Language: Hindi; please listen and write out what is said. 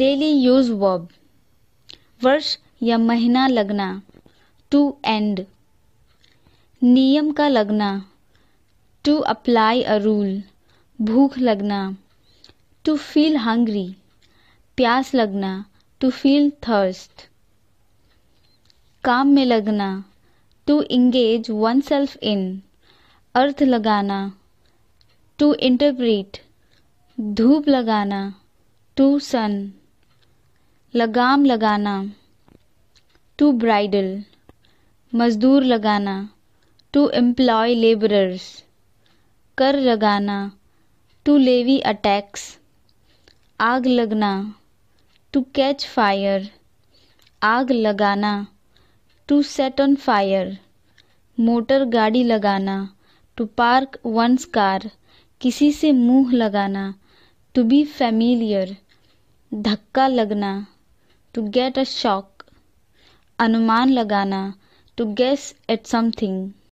डेली यूज वर्ब वर्ष या महीना लगना टू एंड नियम का लगना टू अप्लाई अ रूल भूख लगना टू फील हंग्री प्यास लगना टू फील थर्स्ट काम में लगना to engage oneself in अर्थ लगाना टू इंटरप्रीट धूप लगाना टू सन लगाम लगाना टू ब्राइडल मजदूर लगाना टू एम्प्लॉय लेबरर्स कर लगाना टू लेवी अटैक्स आग लगना टू कैच फायर आग लगाना to set on fire motor गाड़ी लगाना टू पार्क वंस कार किसी से मुंह लगाना टू बी फैमिलियर धक्का लगना to get a shock, anuman lagana, to guess at something.